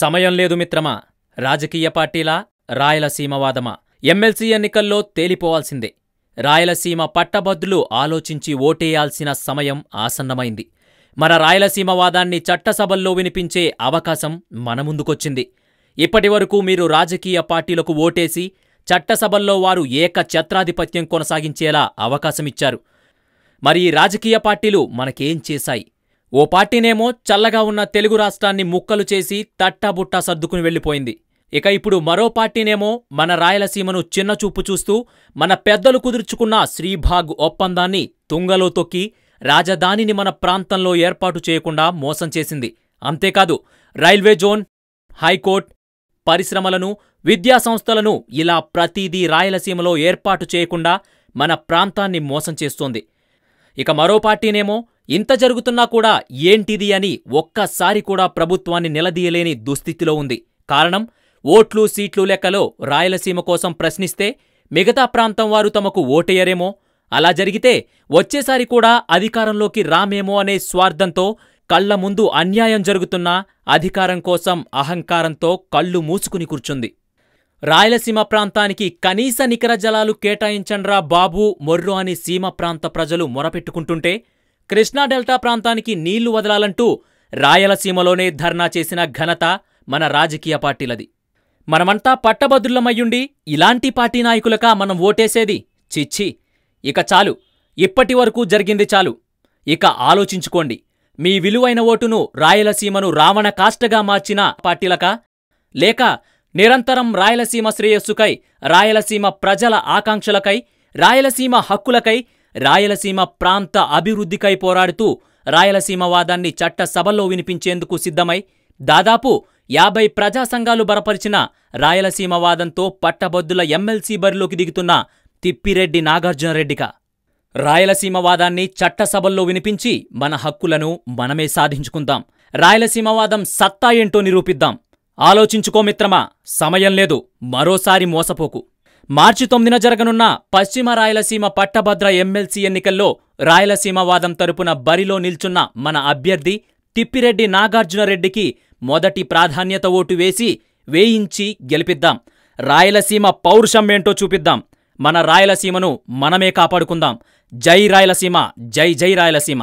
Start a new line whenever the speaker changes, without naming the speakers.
సమయం లేదు మిత్రమా రాజకీయ పార్టీలా రాయలసీమవాదమా ఎమ్మెల్సీ ఎన్నికల్లో తేలిపోవాల్సిందే రాయలసీమ పట్టభద్రులు ఆలోచించి ఓటేయాల్సిన సమయం ఆసన్నమైంది మన రాయలసీమ వాదాన్ని చట్టసభల్లో వినిపించే అవకాశం మన ముందుకొచ్చింది ఇప్పటివరకు మీరు రాజకీయ పార్టీలకు ఓటేసి చట్టసభల్లో వారు ఏక ఛత్రాధిపత్యం కొనసాగించేలా అవకాశమిచ్చారు మరి రాజకీయ పార్టీలు మనకేం చేశాయి ఓ పార్టీనేమో చల్లగా ఉన్న తెలుగు రాష్ట్రాన్ని ముక్కలు చేసి తట్టాబుట్టా సర్దుకుని వెళ్ళిపోయింది ఇక ఇప్పుడు మరో పార్టీనేమో మన రాయలసీమను చిన్నచూపు చూస్తూ మన పెద్దలు కుదుర్చుకున్న శ్రీభాగ్ ఒప్పందాన్ని తుంగలో తొక్కి రాజధానిని మన ప్రాంతంలో ఏర్పాటు చేయకుండా మోసం చేసింది అంతేకాదు రైల్వే జోన్ హైకోర్టు పరిశ్రమలను విద్యా సంస్థలను ఇలా ప్రతిదీ రాయలసీమలో ఏర్పాటు చేయకుండా మన ప్రాంతాన్ని మోసం చేస్తోంది ఇక మరో పార్టీనేమో ఇంత జరుగుతున్నా కూడా ఏంటిది అని ఒక్కసారి కూడా ప్రభుత్వాన్ని నిలదీయలేని దుస్థితిలో ఉంది కారణం ఓట్లు సీట్లు లెక్కలో రాయలసీమ కోసం ప్రశ్నిస్తే మిగతా ప్రాంతం వారు తమకు ఓటేయరేమో అలా జరిగితే వచ్చేసారి కూడా అధికారంలోకి రామేమో అనే స్వార్థంతో కళ్ల ముందు అన్యాయం జరుగుతున్నా అధికారం కోసం అహంకారంతో కళ్ళు మూసుకుని కూర్చుంది రాయలసీమ ప్రాంతానికి కనీస నికర జలాలు కేటాయించండ్రా బాబు మొర్రు అని సీమ ప్రాంత ప్రజలు మొరపెట్టుకుంటుంటే కృష్ణా డెల్టా ప్రాంతానికి నీళ్లు వదలాలంటూ రాయలసీమలోనే ధర్నా చేసిన ఘనత మన రాజకీయ పార్టీలది మనమంతా పట్టభద్రులమయ్యుండి ఇలాంటి పార్టీ నాయకులకా మనం ఓటేసేది చిచ్చి ఇక చాలు ఇప్పటి వరకు జరిగింది చాలు ఇక ఆలోచించుకోండి మీ విలువైన ఓటును రాయలసీమను రావణ కాష్టగా మార్చిన పార్టీలకా లేక నిరంతరం రాయలసీమ శ్రేయస్సుకై రాయలసీమ ప్రజల ఆకాంక్షలకై రాయలసీమ హక్కులకై రాయలసీమ ప్రాంత అభివృద్ధికై పోరాడుతూ రాయలసీమ వాదాన్ని చట్టసభల్లో వినిపించేందుకు సిద్ధమై దాదాపు యాభై ప్రజా సంఘాలు బలపరిచిన రాయలసీమ వాదంతో పట్టభద్దుల ఎమ్మెల్సీ బరిలోకి దిగుతున్న తిప్పిరెడ్డి నాగార్జునరెడ్డిక రాయలసీమ వాదాన్ని చట్టసభల్లో వినిపించి మన హక్కులను మనమే సాధించుకుందాం రాయలసీమవాదం సత్తా ఏంటో నిరూపిద్దాం ఆలోచించుకో మిత్రమా సమయం లేదు మరోసారి మోసపోకు మార్చి తొమ్మిదిన జరగనున్న పశ్చిమ రాయలసీమ పట్టభద్ర ఎమ్మెల్సీ ఎన్నికల్లో రాయలసీమ వాదం తరపున బరిలో నిల్చున్న మన అభ్యర్థి తిప్పిరెడ్డి నాగార్జునరెడ్డికి మొదటి ప్రాధాన్యత ఓటు వేసి వేయించి గెలిపిద్దాం రాయలసీమ పౌరుషం ఏంటో చూపిద్దాం మన రాయలసీమను మనమే కాపాడుకుందాం జై రాయలసీమ జై జై రాయలసీమ